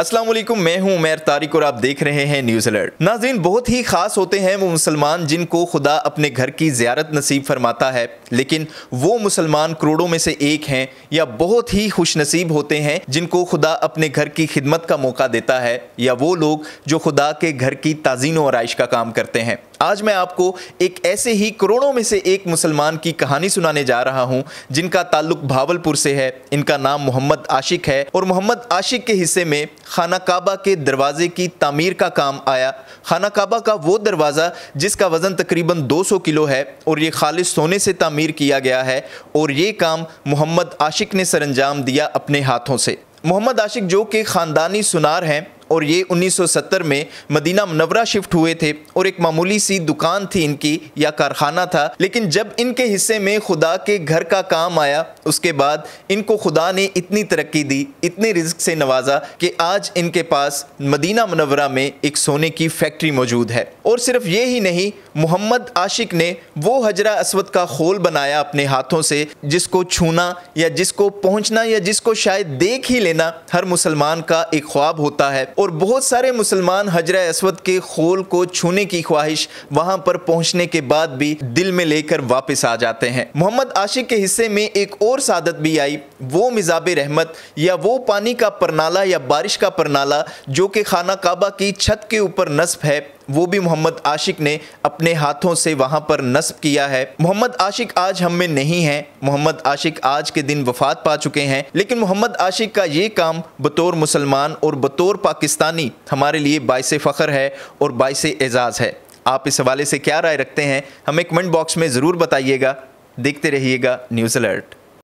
असलम मैं हूं उमेर तारिक और आप देख रहे हैं न्यूज़ अलर्ट नाजीन बहुत ही ख़ास होते हैं वो मुसलमान जिनको खुदा अपने घर की ज्यारत नसीब फरमाता है लेकिन वो मुसलमान करोड़ों में से एक हैं या बहुत ही खुश नसीब होते हैं जिनको खुदा अपने घर की खिदमत का मौका देता है या वो लोग जो खुदा के घर की ताजीन और आरइश का काम करते हैं आज मैं आपको एक ऐसे ही करोड़ों में से एक मुसलमान की कहानी सुनाने जा रहा हूं जिनका ताल्लुक भावलपुर से है इनका नाम मोहम्मद आशिक है और मोहम्मद आशिक के हिस्से में खाना काबा के दरवाजे की तामीर का काम आया खाना काबा का वो दरवाज़ा जिसका वज़न तकरीबन 200 किलो है और ये खालिश सोने से तामीर किया गया है और ये काम मोहम्मद आशिक ने सर दिया अपने हाथों से मोहम्मद आशिक जो कि ख़ानदानी सुनार हैं और ये 1970 में मदीना मनवरा शिफ्ट हुए थे और एक मामूली सी दुकान थी इनकी या कारखाना था लेकिन जब इनके हिस्से में खुदा के घर का काम आया उसके बाद इनको खुदा ने इतनी तरक्की दी इतने रिज्क से नवाजा कि आज इनके पास मदीना मनवरा में एक सोने की फैक्ट्री मौजूद है और सिर्फ ये ही नहीं मोहम्मद आशिक ने वो हजरा असवद का खोल बनाया अपने हाथों से जिसको छूना या जिसको पहुँचना या जिसको शायद देख ही लेना हर मुसलमान का एक ख्वाब होता है और बहुत सारे मुसलमान हजरा असवद के खोल को छूने की ख्वाहिश वहाँ पर पहुँचने के बाद भी दिल में लेकर वापस आ जाते हैं मोहम्मद आशिक के हिस्से में एक और सादत भी आई वो मिजाब रहमत या वो पानी का परनाला या बारिश का परनाला जो कि खाना काबा की छत के ऊपर नस्ब है वो भी मोहम्मद आशिक ने अपने हाथों से वहाँ पर नस्ब किया है मोहम्मद आशिक आज हम में नहीं है मोहम्मद आशिक आज के दिन वफात पा चुके हैं लेकिन मोहम्मद आशिक का ये काम बतौर मुसलमान और बतौर पाकिस्तानी हमारे लिए बायस फ़ख्र है और बायस एजाज़ है आप इस हवाले से क्या राय रखते हैं हमें कमेंट बॉक्स में ज़रूर बताइएगा देखते रहिएगा न्यूज़ अलर्ट